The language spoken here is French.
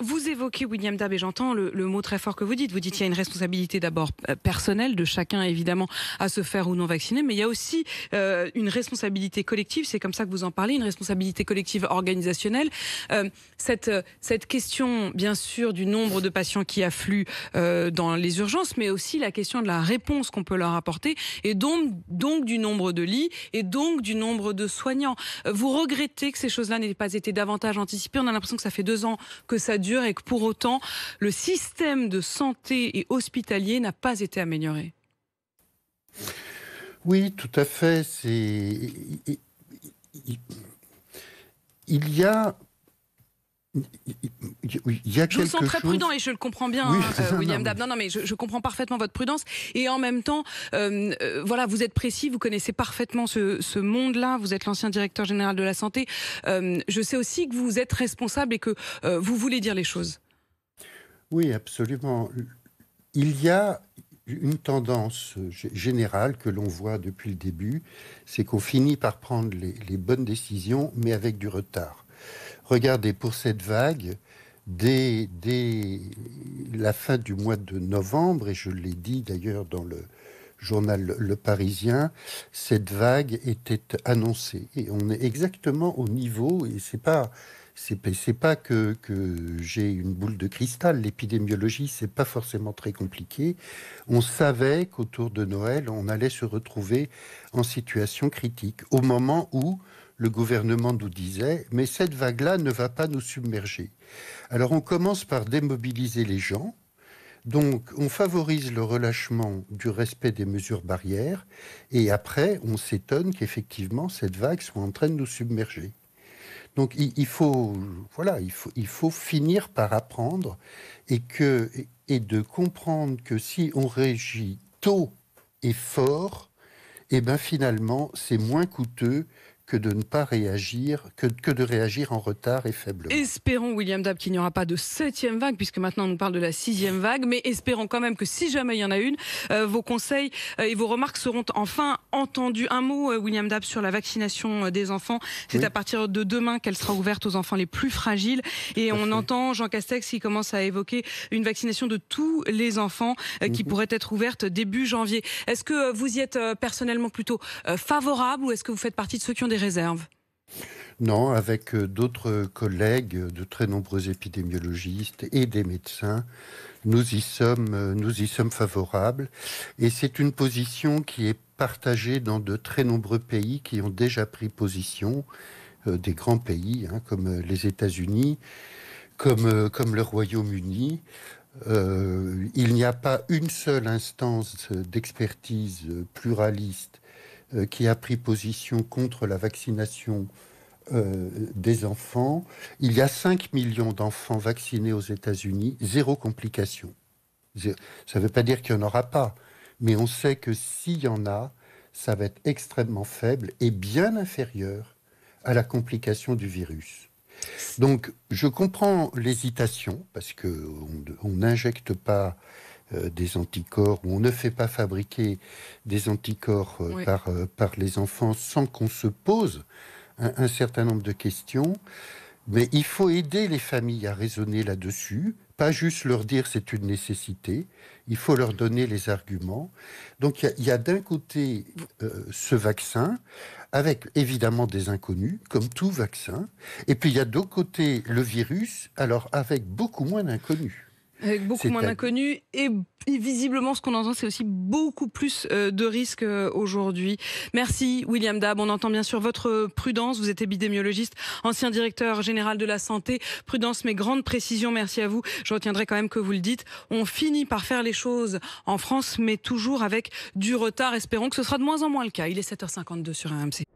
Vous évoquez William Dab et j'entends le, mot très fort que vous dites. Vous dites qu'il y a une responsabilité d'abord euh, personnelle de chacun évidemment à se faire ou non vacciner, mais il y a aussi euh, une responsabilité collective. C'est comme ça que vous en parlez, une responsabilité collective organisationnelle. Euh, cette cette question bien sûr du nombre de patients qui affluent dans les urgences, mais aussi la question de la réponse qu'on peut leur apporter et donc donc du nombre de lits et donc du nombre de soignants. Vous regrettez que ces choses-là n'aient pas été davantage anticipées. On a l'impression que ça fait deux ans que ça dure et que pour autant, le système de santé et hospitalier n'a pas été amélioré. Oui, tout à fait. Il y a je vous sens très prudent et je le comprends bien, euh, William Dab. Non, non, mais je, comprends parfaitement votre prudence. Et en même temps, euh, euh, voilà, vous êtes précis, vous connaissez parfaitement ce, monde-là. Vous êtes l'ancien directeur général de la santé. je sais aussi que vous êtes responsable et que vous voulez dire les choses. Oui, absolument. Il y a une tendance générale que l'on voit depuis le début, c'est qu'on finit par prendre les bonnes décisions, mais avec du retard. Regardez, pour cette vague, dès, la fin du mois de novembre, et je l'ai dit d'ailleurs dans le journal Le Parisien, cette vague était annoncée. Et on est exactement au niveau, et c'est pas c'est pas que, que j'ai une boule de cristal. L'épidémiologie, c'est pas forcément très compliqué. On savait qu'autour de Noël, on allait se retrouver en situation critique, au moment où le gouvernement nous disait, mais cette vague-là ne va pas nous submerger. Alors on commence par démobiliser les gens, donc on favorise le relâchement du respect des mesures barrières, et après on s'étonne qu'effectivement cette vague soit en train de nous submerger. Donc il, faut, voilà, il faut, finir par apprendre et, que, et de comprendre que si on régit tôt et fort, et eh ben, finalement, c'est moins coûteux que de ne pas réagir, que, que de réagir en retard et faiblement. Espérons, William Dab, qu'il n'y aura pas de septième vague, puisque maintenant on nous parle de la sixième vague, mais espérons quand même que si jamais il y en a une, euh, vos conseils euh, et vos remarques seront enfin entendus. Un mot, euh, William Dab, sur la vaccination des enfants. C'est à partir de demain qu'elle sera ouverte aux enfants les plus fragiles. Et on entend Jean Castex qui commence à évoquer une vaccination de tous les enfants qui mhm. pourrait être ouverte début janvier. Est-ce que vous y êtes personnellement plutôt favorable ou est-ce que vous faites partie de ceux qui ont des réserves non, avec euh, d'autres collègues, de très nombreux épidémiologistes et des médecins, nous y sommes, euh, nous y sommes favorables. Et c'est une position qui est partagée dans de très nombreux pays qui ont déjà pris position, euh, des grands pays hein, comme les États-Unis, comme, comme le Royaume-Uni. il n'y a pas une seule instance d'expertise pluraliste euh, qui a pris position contre la vaccination euh, des enfants. Il y a 5 millions d'enfants vaccinés aux États-Unis, zéro complication. Ça ne veut pas dire qu'il n'y en aura pas, mais on sait que s'il y en a, ça va être extrêmement faible et bien inférieur à la complication du virus. Donc, je comprends l'hésitation, parce qu'on n'injecte pas euh, des anticorps, où on ne fait pas fabriquer des anticorps euh, par, euh, par les enfants sans qu'on se pose un, certain nombre de questions. Mais il faut aider les familles à raisonner là-dessus, pas juste leur dire c'est une nécessité, il faut leur donner les arguments. Donc il y a d'un côté ce vaccin, avec évidemment des inconnus, comme tout vaccin, et puis il y a d'autre côté le virus, alors avec beaucoup moins d'inconnus. Avec beaucoup moins d'inconnus et, visiblement ce qu'on entend c'est aussi beaucoup plus euh, de risques euh, aujourd'hui. Merci William Dab, on entend bien sûr votre prudence, vous êtes épidémiologiste, ancien directeur général de la santé, prudence mais grande précision, merci à vous. Je retiendrai quand même que vous le dites, on finit par faire les choses en France mais toujours avec du retard, espérons que ce sera de moins en moins le cas. Il est 7h52 sur RMC.